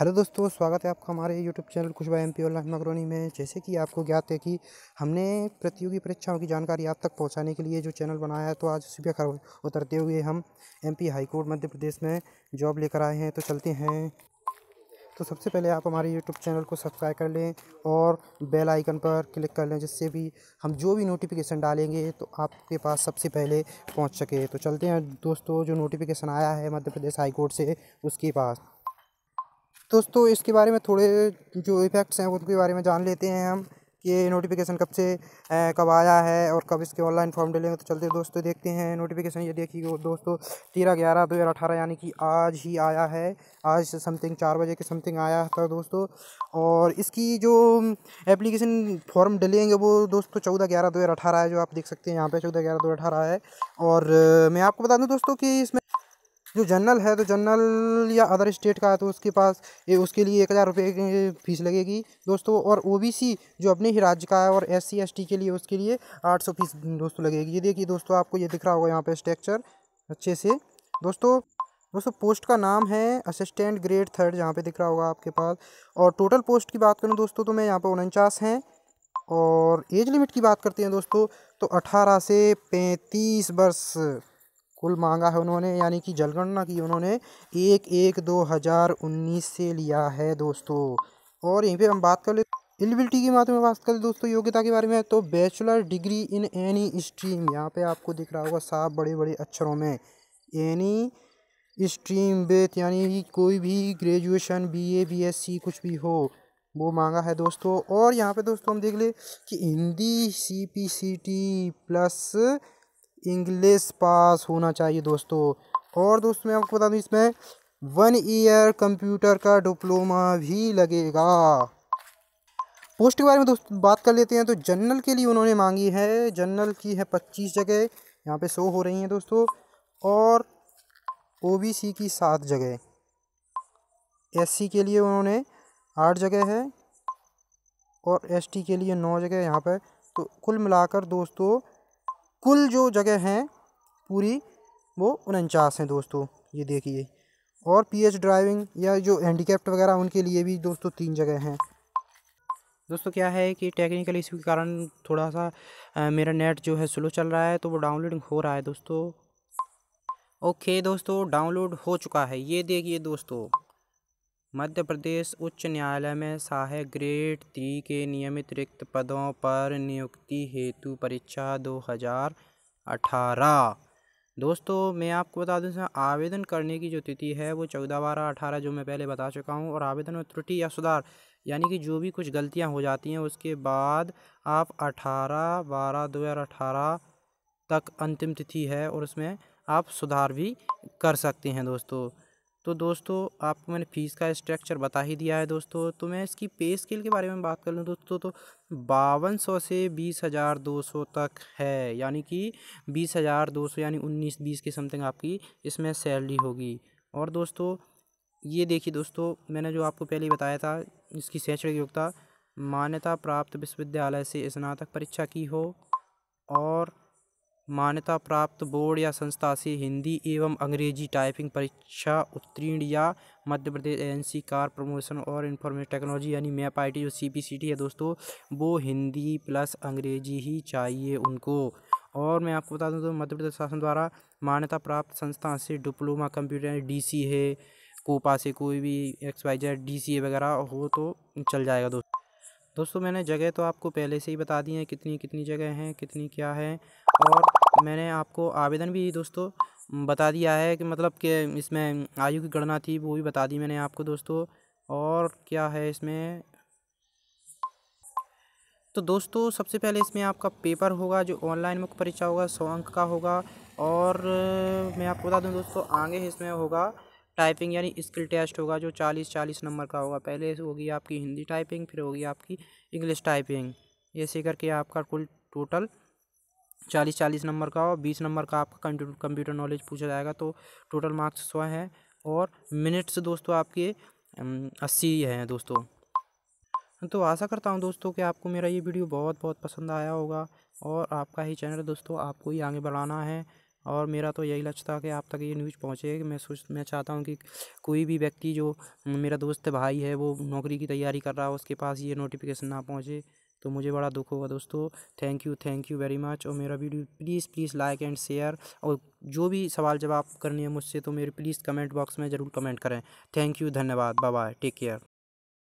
hello दोस्तों स्वागत है आपका हमारे यूट्यूब चैनल खुशबा एम पी ऑनलाइन मकरोनी में जैसे कि आपको ज्ञात है कि हमने प्रतियोगी परीक्षाओं की जानकारी आप तक पहुंचाने के लिए जो चैनल बनाया है तो आज सुबह खर उतरते हुए हम MP high court Madhya Pradesh में जॉब लेकर आए हैं तो चलते हैं तो सबसे पहले आप हमारे यूट्यूब चैनल को सब्सक्राइब कर लें और बेल आइकन पर क्लिक कर लें जिससे भी हम जो भी नोटिफिकेशन डालेंगे तो आपके पास सबसे पहले पहुँच सके तो चलते हैं दोस्तों जो नोटिफिकेशन आया है मध्य प्रदेश हाईकोर्ट से उसके पास दोस्तों इसके बारे में थोड़े जो इफ़ेक्ट्स हैं उनके बारे में जान लेते हैं हम कि नोटिफिकेशन कब से कब आया है और कब इसके ऑनलाइन फॉर्म डलेंगे तो चलते दोस्तों देखते हैं नोटिफिकेशन ये देखिए दोस्तों तेरह ग्यारह दो हज़ार अठारह यानी कि आज ही आया है आज समथिंग चार बजे के समथिंग आया था दोस्तों और इसकी जो एप्लीकेशन फॉर्म डलेंगे वो दोस्तों चौदह ग्यारह दो हज़ार अठारह है जो आप देख सकते हैं यहाँ पर चौदह ग्यारह दो हज़ार अठारह है और मैं आपको बता दूँ दोस्तों कि इसमें जो जनरल है तो जनरल या अदर स्टेट का है तो उसके पास ए, उसके लिए एक हज़ार रुपये की फीस लगेगी दोस्तों और ओबीसी जो अपने ही राज्य का है और एस सी के लिए उसके लिए आठ सौ फीस दोस्तों लगेगी ये देखिए दोस्तों आपको ये दिख रहा होगा यहाँ पर स्ट्रक्चर अच्छे से दोस्तों दोस्तों पोस्ट का नाम है असिस्टेंट ग्रेड थर्ड यहाँ पर दिख रहा होगा आपके पास और टोटल पोस्ट की बात करूँ दोस्तों तो मैं यहाँ पर उनचास हैं और एज लिमिट की बात करते हैं दोस्तों तो 18 से 35 वर्ष कुल मांगा है उन्होंने यानी कि जनगणना की उन्होंने एक एक दो हज़ार उन्नीस से लिया है दोस्तों और यहीं पे हम बात कर ले एलिबिलिटी की बात में बात कर ले दोस्तों योग्यता के बारे में तो bachelor degree in any stream यहाँ पे आपको दिख रहा होगा साफ बड़े बड़े अक्षरों में एनी स्ट्रीम बेथ यानी कोई भी ग्रेजुएशन एस सी कुछ भी हो वो मांगा है दोस्तों और यहाँ पे दोस्तों हम देख ले कि Hindi C P C T plus English pass होना चाहिए दोस्तों और दोस्तों मैं आपको बता दूँ इसमें वन ईयर कंप्यूटर का डिप्लोमा भी लगेगा पोस्ट के बारे में दोस्तों बात कर लेते हैं तो जनरल के लिए उन्होंने मांगी है जनरल की है पच्चीस जगह यहाँ पे शो हो रही हैं दोस्तों और ओबीसी की सात जगह एससी के लिए उन्होंने आठ जगह है और एसटी के लिए नौ जगह यहाँ पर तो कुल मिलाकर दोस्तों कुल जो जगह हैं पूरी वो उनचास हैं दोस्तों ये देखिए और पीएच ड्राइविंग या जो हैंडीकेप्ट वगैरह उनके लिए भी दोस्तों तीन जगह हैं दोस्तों क्या है कि टेक्निकल इशू के कारण थोड़ा सा आ, मेरा नेट जो है स्लो चल रहा है तो वो डाउनलोडिंग हो रहा है दोस्तों ओके दोस्तों डाउनलोड हो चुका है ये देखिए दोस्तों मध्य प्रदेश उच्च न्यायालय में सहायक ग्रेड थ्री के नियमित रिक्त पदों पर नियुक्ति हेतु परीक्षा दो हज़ार अठारह दोस्तों मैं आपको बता दूं आवेदन करने की जो तिथि है वो चौदह बारह अठारह जो मैं पहले बता चुका हूँ और आवेदन में त्रुटि या सुधार यानी कि जो भी कुछ गलतियाँ हो जाती हैं उसके बाद आप अठारह बारह दो हज़ार अठारह तक अंतिम तिथि है और उसमें आप सुधार भी कर सकते हैं दोस्तों तो दोस्तों आपको मैंने फ़ीस का स्ट्रक्चर बता ही दिया है दोस्तों तो मैं इसकी पे स्केल के बारे में बात कर लूँ दोस्तों तो बावन सौ से बीस हज़ार दो सौ तक है यानी कि बीस हज़ार दो सौ यानी उन्नीस बीस के समथिंग आपकी इसमें सैलरी होगी और दोस्तों ये देखिए दोस्तों मैंने जो आपको पहले बताया था इसकी शैक्षणिक योग्यता मान्यता प्राप्त विश्वविद्यालय से स्नातक परीक्षा की हो और मान्यता प्राप्त बोर्ड या संस्था से हिंदी एवं अंग्रेजी टाइपिंग परीक्षा उत्तीर्ण या मध्य प्रदेश एजेंसी कार प्रमोशन और इंफॉर्मेशन टेक्नोलॉजी यानी मैप आई टी जो सी पी सी टी है दोस्तों वो हिंदी प्लस अंग्रेजी ही चाहिए उनको और मैं आपको बता दूँ तो मध्य प्रदेश शासन द्वारा मान्यता प्राप्त संस्था से डिप्लोमा कंप्यूटर डी सी है कोपा से कोई भी X Y Z D C वगैरह हो तो चल जाएगा दोस्तों दोस्तों मैंने जगह तो आपको पहले से ही बता दी है कितनी कितनी जगह हैं कितनी क्या है और मैंने आपको आवेदन भी दोस्तों बता दिया है कि मतलब कि इसमें आयु की गणना थी वो भी बता दी मैंने आपको दोस्तों और क्या है इसमें तो दोस्तों सबसे पहले इसमें आपका पेपर होगा जो ऑनलाइन मुख्य परीक्षा होगा सौ अंक का होगा और मैं आपको बता दूं दोस्तों आगे इसमें होगा टाइपिंग यानी स्किल टेस्ट होगा जो चालीस चालीस नंबर का होगा पहले होगी आपकी हिंदी टाइपिंग फिर होगी आपकी इंग्लिश टाइपिंग ऐसे करके आपका कुल टोटल चालीस चालीस नंबर का और बीस नंबर का आपका कंप्यूटर नॉलेज पूछा जाएगा तो टोटल मार्क्स सौ हैं और मिनट्स दोस्तों आपके अस्सी हैं दोस्तों तो आशा करता हूँ दोस्तों कि आपको मेरा ये वीडियो बहुत बहुत पसंद आया होगा और आपका ही चैनल दोस्तों आपको ही आगे बढ़ाना है और मेरा तो यही लक्ष्य था कि आप तक ये न्यूज़ पहुँचे मैं सोच मैं चाहता हूँ कि कोई भी व्यक्ति जो मेरा दोस्त भाई है वो नौकरी की तैयारी कर रहा है उसके पास ये नोटिफिकेशन ना पहुँचे तो मुझे बड़ा दुख होगा दोस्तों thank you thank you very much और मेरा video please please like and share और जो भी सवाल जवाब करनी है मुझसे तो मेरे प्लीज़ कमेंट बॉक्स में ज़रूर कमेंट करें थैंक यू धन्यवाद बाय बाय टेक केयर